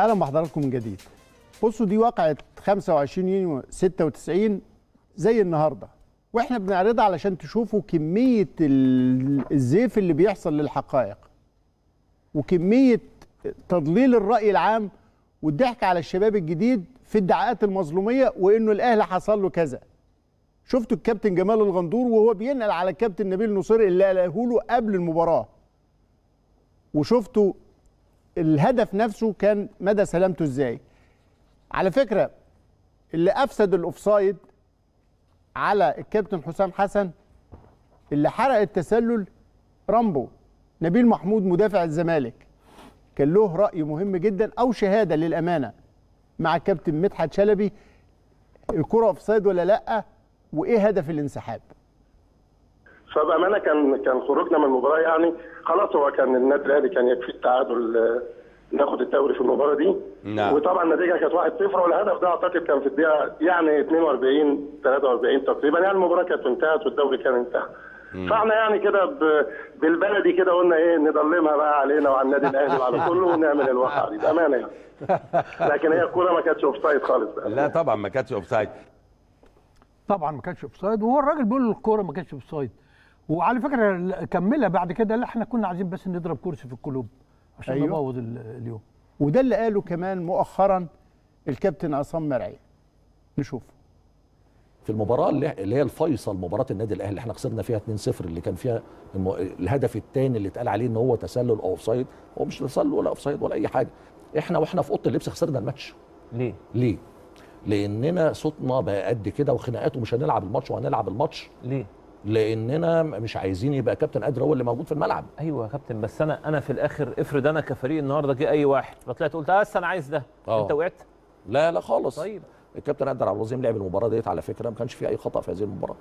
اهلا بحضراتكم من جديد بصوا دي واقعه 25 يونيو 96 زي النهارده واحنا بنعرضها علشان تشوفوا كميه الزيف اللي بيحصل للحقائق وكميه تضليل الراي العام والضحك على الشباب الجديد في ادعاءات المظلوميه وانه الاهلي حصل له كذا شفتوا الكابتن جمال الغندور وهو بينقل على الكابتن نبيل نصير اللي قاله له قبل المباراه وشفتوا الهدف نفسه كان مدى سلامته ازاي على فكره اللي افسد الاوفسايد على الكابتن حسام حسن اللي حرق التسلل رامبو نبيل محمود مدافع الزمالك كان له راي مهم جدا او شهاده للامانه مع الكابتن مدحت شلبي الكره اوفسايد ولا لا وايه هدف الانسحاب فبامانه كان كان خروجنا من المباراه يعني خلاص هو كان النادي الاهلي كان يكفي التعادل آه، ناخد الدوري في المباراه دي نعم. وطبعا النتيجه كانت 1-0 والهدف ده اعتقد كان في الدقيقه يعني 42 43 تقريبا يعني المباراه كانت انتهت والدوري كان انتهى فاحنا يعني كده ب... بالبلدي كده قلنا ايه نضلمها بقى علينا وعلى النادي الاهلي وعلى كله ونعمل الواقعه دي بامانه يعني لكن هي الكوره ما كانتش اوف سايد خالص بقى. لا طبعا ما كانتش اوف سايد طبعا ما كانتش اوف سايد وهو الراجل بيقول الكوره ما كانتش اوف سايد وعلى فكره كملها بعد كده لا احنا كنا عايزين بس نضرب كرسي في القلوب عشان أيوه. نبوظ اليوم وده اللي قاله كمان مؤخرا الكابتن عصام مرعي نشوف في المباراه اللي هي الفيصل مباراه النادي الاهلي اللي احنا خسرنا فيها 2-0 اللي كان فيها الهدف الثاني اللي اتقال عليه ان هو تسلل او اوفسايد هو مش تسلل ولا اوفسايد ولا اي حاجه احنا واحنا في اوضه اللبس خسرنا الماتش ليه ليه لاننا صوتنا بقى قد كده وخناقات ومش هنلعب الماتش وهنلعب الماتش ليه لاننا مش عايزين يبقى كابتن قادر هو اللي موجود في الملعب ايوه يا كابتن بس انا انا في الاخر افرض انا كفريق النهارده جه اي واحد فطلعت قلت بس انا عايز ده أوه. انت وقعت لا لا خالص طيب الكابتن قادر عبد العظيم لعب المباراه ديت على فكره ما كانش في اي خطا في هذه المباراه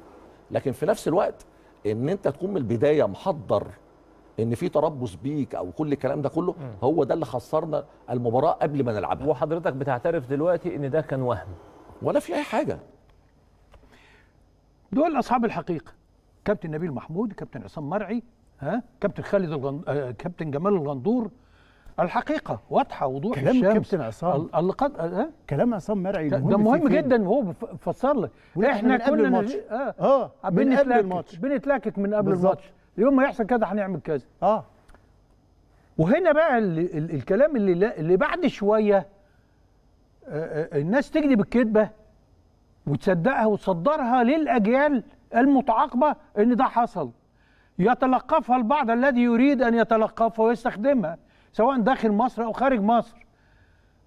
لكن في نفس الوقت ان انت تكون من البدايه محضر ان في تربص بيك او كل الكلام ده كله هو ده اللي خسرنا المباراه قبل ما نلعبها وحضرتك بتعترف دلوقتي ان ده كان وهم ولا في اي حاجه دول اصحاب الحقيقه كابتن نبيل محمود كابتن عصام مرعي ها كابتن خالد الغن... آه، كابتن جمال الغندور الحقيقه واضحه وضوح كلام الشمس كابتن عصام ال... قد... ها؟ آه، آه. كلام عصام مرعي ده مهم جدا وهو فسر لك احنا من كنا الماتش اه, آه. من قبل الماتش بنتلاكك من قبل بالزبط. الماتش يوم ما يحصل كده هنعمل كذا اه وهنا بقى ال... ال... الكلام اللي اللي بعد شويه الناس تكذب الكذبه وتصدقها وتصدرها للاجيال المتعاقبة أن ده حصل يتلقفها البعض الذي يريد أن يتلقفها ويستخدمها سواء داخل مصر أو خارج مصر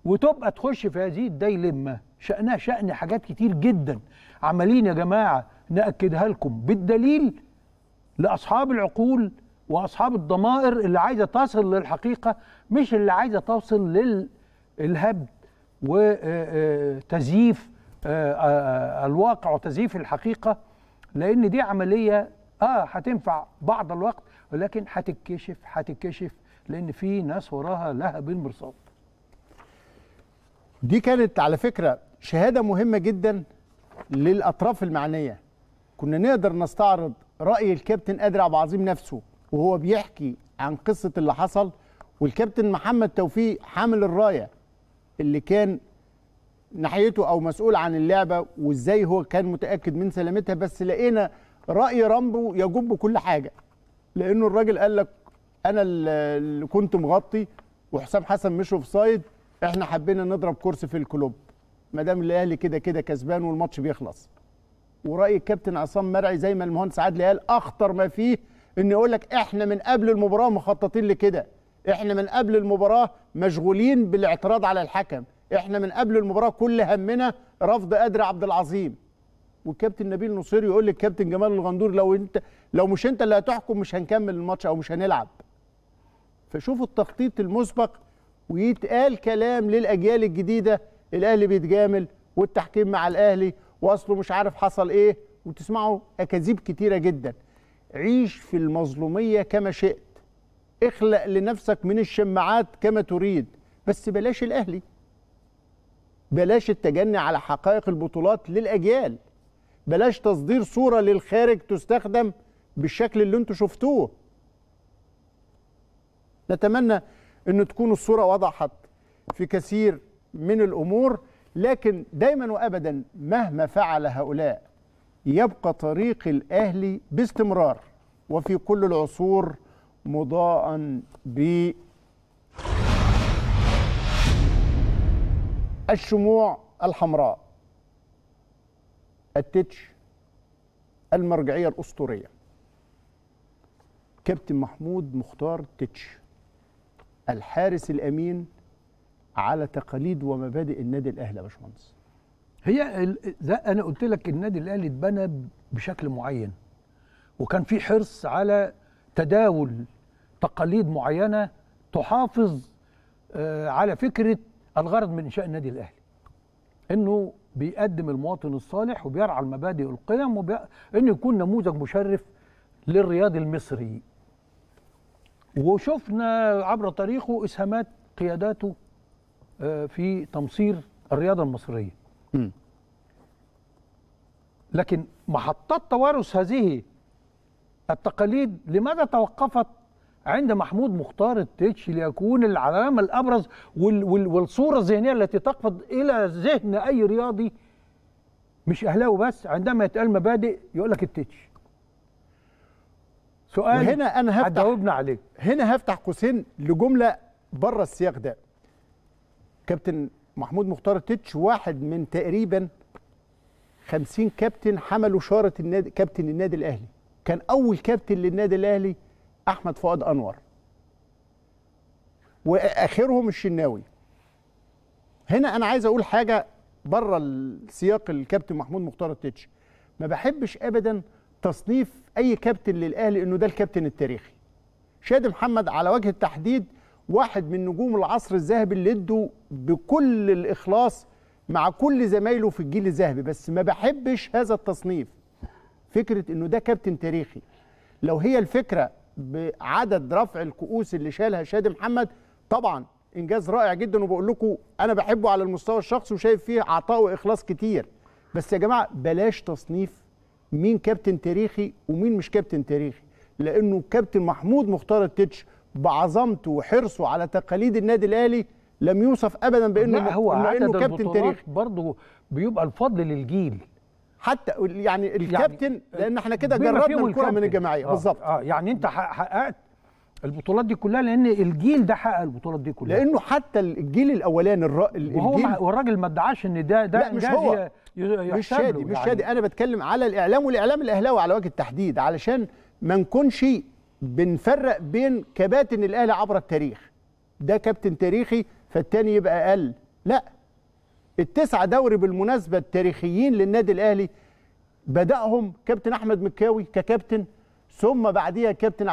وتبقى تخش في هذه الديلمة شأنها شأن حاجات كتير جدا عمالين يا جماعة نأكدها لكم بالدليل لأصحاب العقول وأصحاب الضمائر اللي عايزة تصل للحقيقة مش اللي عايزة توصل للهبد وتزييف آه، آه، آه، الواقع وتزييف الحقيقة لان دي عمليه اه هتنفع بعض الوقت ولكن هتتكشف هتتكشف لان في ناس وراها لها بالمرصاد دي كانت على فكره شهاده مهمه جدا للاطراف المعنيه كنا نقدر نستعرض راي الكابتن قادر عبد العظيم نفسه وهو بيحكي عن قصه اللي حصل والكابتن محمد توفيق حامل الرايه اللي كان ناحيته او مسؤول عن اللعبه وازاي هو كان متاكد من سلامتها بس لقينا راي رامبو يجب كل حاجه لانه الراجل قال لك انا اللي كنت مغطي وحسام حسن مش اوف سايد احنا حبينا نضرب كرسي في الكلوب ما دام الاهلي كده كده كسبان والماتش بيخلص وراي الكابتن عصام مرعي زي ما المهندس عادل قال اخطر ما فيه ان يقول لك احنا من قبل المباراه مخططين لكده احنا من قبل المباراه مشغولين بالاعتراض على الحكم احنا من قبل المباراه كل همنا رفض قادر عبد العظيم والكابتن نبيل نصير يقول للكابتن جمال الغندور لو انت لو مش انت اللي هتحكم مش هنكمل الماتش او مش هنلعب فشوفوا التخطيط المسبق ويتقال كلام للاجيال الجديده الاهلي بيتجامل والتحكيم مع الاهلي واصله مش عارف حصل ايه وتسمعوا اكاذيب كتيره جدا عيش في المظلوميه كما شئت اخلق لنفسك من الشماعات كما تريد بس بلاش الاهلي بلاش التجني على حقائق البطولات للأجيال بلاش تصدير صورة للخارج تستخدم بالشكل اللي انتم شفتوه نتمنى ان تكون الصورة وضحت في كثير من الأمور لكن دايما وأبدا مهما فعل هؤلاء يبقى طريق الأهلي باستمرار وفي كل العصور مضاء بالأهلي الشموع الحمراء التتش المرجعيه الاسطوريه كابتن محمود مختار تتش الحارس الامين على تقاليد ومبادئ النادي الاهلي يا باشمهندس هي انا قلت لك النادي الاهلي اتبنى بشكل معين وكان في حرص على تداول تقاليد معينه تحافظ آه، على فكره الغرض من انشاء النادي الاهلي انه بيقدم المواطن الصالح وبيرعى المبادئ والقيم وبي... انه يكون نموذج مشرف للرياضي المصري وشفنا عبر تاريخه اسهامات قياداته آه، في تمصير الرياضه المصريه لكن محطات توارث هذه التقاليد لماذا توقفت عند محمود مختار التتش ليكون العلامة الأبرز والصورة الذهنية التي تقفض إلى ذهن أي رياضي مش أهلاوي بس عندما يتقال مبادئ يقول لك التتش سؤال هنا أنا هفتح عليك عليه هنا هفتح قوسين لجملة بره السياق ده كابتن محمود مختار التتش واحد من تقريبا 50 كابتن حملوا شارة النادي كابتن النادي الأهلي كان أول كابتن للنادي الأهلي احمد فؤاد انور واخرهم الشناوي هنا انا عايز اقول حاجه بره السياق الكابتن محمود مختار التتش ما بحبش ابدا تصنيف اي كابتن للاهلي انه ده الكابتن التاريخي شادي محمد على وجه التحديد واحد من نجوم العصر الذهبي اللي ادوا بكل الاخلاص مع كل زمايله في الجيل الذهبي بس ما بحبش هذا التصنيف فكره انه ده كابتن تاريخي لو هي الفكره بعدد رفع الكؤوس اللي شالها شادي محمد طبعا انجاز رائع جدا وبقول لكم انا بحبه على المستوى الشخصي وشايف فيه عطاء واخلاص كتير بس يا جماعه بلاش تصنيف مين كابتن تاريخي ومين مش كابتن تاريخي لانه كابتن محمود مختار التتش بعظمته وحرصه على تقاليد النادي الاهلي لم يوصف ابدا بانه لا هو عدد إنه كابتن تاريخي برضه بيبقى الفضل للجيل حتى يعني, يعني الكابتن يعني لان احنا كده جربنا الكره من الجماعيه آه بالظبط اه يعني انت حققت البطولات دي كلها لان الجيل ده حقق البطولات دي كلها لانه حتى الجيل الاولاني الر... الجيل والراجل ما ادعاش ان ده ده مش هو مش شادي مش يعني. شادي انا بتكلم على الاعلام والاعلام الاهلاوي على وجه التحديد علشان ما نكونش بنفرق بين كباتن الاهلي عبر التاريخ ده كابتن تاريخي فالتاني يبقى اقل لا التسعة دوري بالمناسبة التاريخيين للنادي الأهلي بدأهم كابتن أحمد مكاوي ككابتن ثم بعديها كابتن